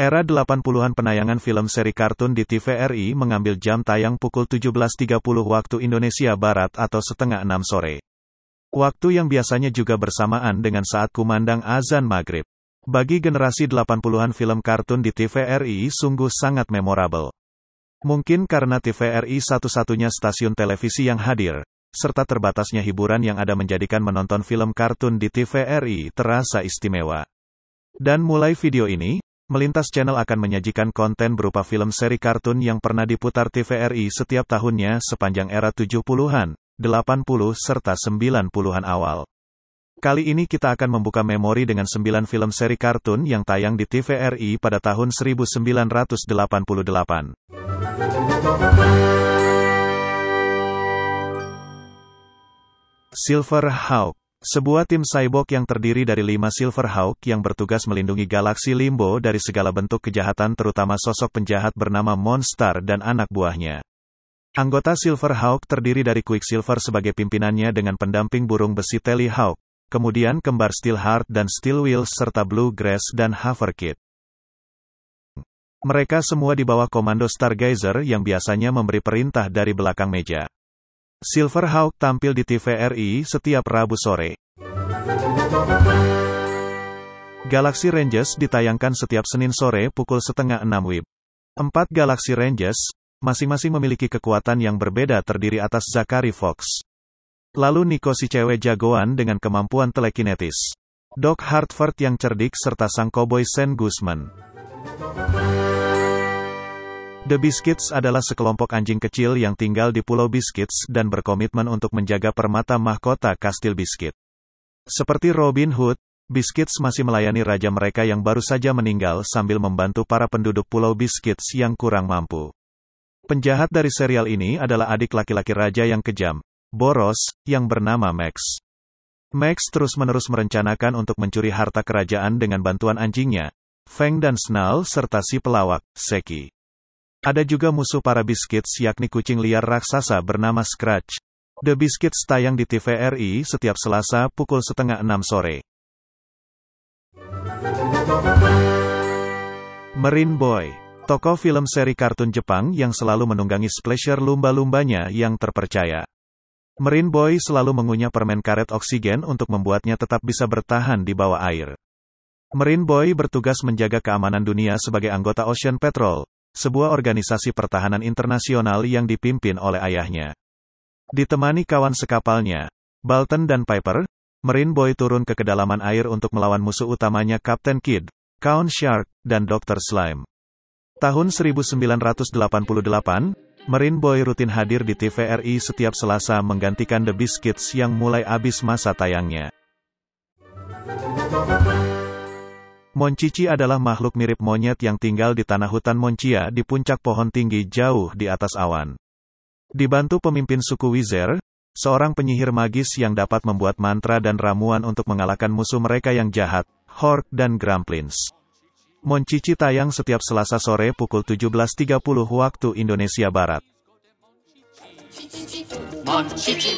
Era 80-an penayangan film seri kartun di TVRI mengambil jam tayang pukul 17.30 waktu Indonesia Barat atau setengah 6 sore. Waktu yang biasanya juga bersamaan dengan saat kumandang azan maghrib. Bagi generasi 80-an film kartun di TVRI sungguh sangat memorable. Mungkin karena TVRI satu-satunya stasiun televisi yang hadir, serta terbatasnya hiburan yang ada menjadikan menonton film kartun di TVRI terasa istimewa. Dan mulai video ini, Melintas Channel akan menyajikan konten berupa film seri kartun yang pernah diputar TVRI setiap tahunnya sepanjang era 70-an, 80 serta 90-an awal. Kali ini kita akan membuka memori dengan 9 film seri kartun yang tayang di TVRI pada tahun 1988. Silver Hawk sebuah tim cyborg yang terdiri dari lima Silver Hawk yang bertugas melindungi galaksi Limbo dari segala bentuk kejahatan terutama sosok penjahat bernama Monster dan anak buahnya. Anggota Silver Hawk terdiri dari Quicksilver sebagai pimpinannya dengan pendamping burung besi Telly Hawk, kemudian kembar Steelheart dan Wheels serta Blue Grass dan Hoverkid. Mereka semua di bawah komando Stargazer yang biasanya memberi perintah dari belakang meja. Silverhawk tampil di TVRI setiap Rabu sore. Galaxy Rangers ditayangkan setiap Senin sore pukul setengah enam WIB. Empat Galaxy Rangers, masing-masing memiliki kekuatan yang berbeda terdiri atas Zachary Fox. Lalu Nico si cewek jagoan dengan kemampuan telekinetis. Doc Hartford yang cerdik serta sang koboi Sen Guzman. The Biscuits adalah sekelompok anjing kecil yang tinggal di Pulau Biscuits dan berkomitmen untuk menjaga permata mahkota Kastil Biscuit. Seperti Robin Hood, Biscuits masih melayani raja mereka yang baru saja meninggal sambil membantu para penduduk Pulau Biscuits yang kurang mampu. Penjahat dari serial ini adalah adik laki-laki raja yang kejam, Boros, yang bernama Max. Max terus-menerus merencanakan untuk mencuri harta kerajaan dengan bantuan anjingnya, Feng dan Snal serta si pelawak, Seki. Ada juga musuh para Biscuits yakni kucing liar raksasa bernama Scratch. The Biscuits tayang di TVRI setiap Selasa pukul setengah enam sore. Marine Boy Tokoh film seri kartun Jepang yang selalu menunggangi splasher lumba-lumbanya yang terpercaya. Marine Boy selalu mengunyah permen karet oksigen untuk membuatnya tetap bisa bertahan di bawah air. Marine Boy bertugas menjaga keamanan dunia sebagai anggota Ocean Patrol, sebuah organisasi pertahanan internasional yang dipimpin oleh ayahnya. Ditemani kawan sekapalnya, Balton dan Piper, Marine Boy turun ke kedalaman air untuk melawan musuh utamanya Kapten Kidd, Count Shark, dan Dr. Slime. Tahun 1988, Marine Boy rutin hadir di TVRI setiap Selasa menggantikan The Biscuits yang mulai habis masa tayangnya. Moncici adalah makhluk mirip monyet yang tinggal di tanah hutan Moncia di puncak pohon tinggi jauh di atas awan. Dibantu pemimpin suku Wizer, seorang penyihir magis yang dapat membuat mantra dan ramuan untuk mengalahkan musuh mereka yang jahat, Hork dan Gramplins. Moncici tayang setiap Selasa sore pukul 17.30 waktu Indonesia Barat. Monchichi, Monchichi,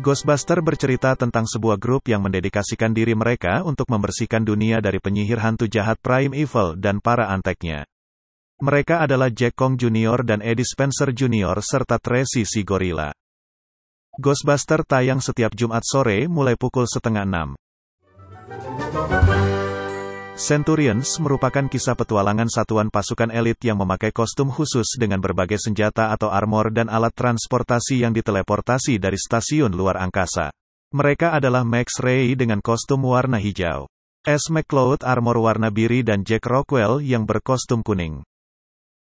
Ghostbuster bercerita tentang sebuah grup yang mendedikasikan diri mereka untuk membersihkan dunia dari penyihir hantu jahat Prime Evil dan para anteknya. Mereka adalah Jack Kong Jr. dan Eddie Spencer Jr. serta Tracy si Gorilla. Ghostbuster tayang setiap Jumat sore mulai pukul setengah enam. Centurions merupakan kisah petualangan satuan pasukan elit yang memakai kostum khusus dengan berbagai senjata atau armor dan alat transportasi yang diteleportasi dari stasiun luar angkasa. Mereka adalah Max Ray dengan kostum warna hijau. S. McCloud armor warna biri dan Jack Rockwell yang berkostum kuning.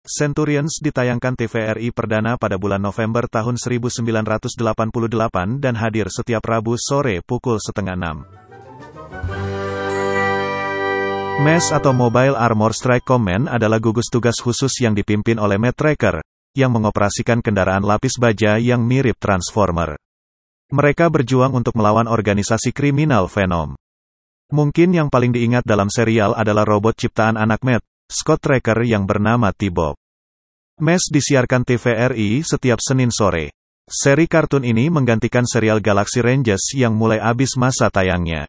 Centurions ditayangkan TVRI perdana pada bulan November tahun 1988 dan hadir setiap Rabu sore pukul setengah enam. MES atau Mobile Armor Strike Command adalah gugus tugas khusus yang dipimpin oleh Matt Tracker, yang mengoperasikan kendaraan lapis baja yang mirip Transformer. Mereka berjuang untuk melawan organisasi kriminal Venom. Mungkin yang paling diingat dalam serial adalah robot ciptaan anak Matt, Scott Tracker yang bernama T-Bob. MES disiarkan TVRI setiap Senin sore. Seri kartun ini menggantikan serial Galaxy Rangers yang mulai habis masa tayangnya.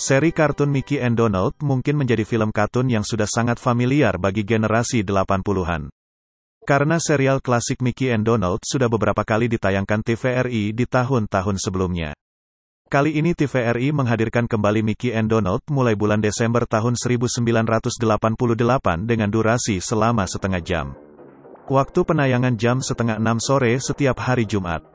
Seri kartun Mickey and Donald mungkin menjadi film kartun yang sudah sangat familiar bagi generasi 80-an. Karena serial klasik Mickey and Donald sudah beberapa kali ditayangkan TVRI di tahun-tahun sebelumnya. Kali ini TVRI menghadirkan kembali Mickey and Donald mulai bulan Desember tahun 1988 dengan durasi selama setengah jam. Waktu penayangan jam setengah enam sore setiap hari Jumat.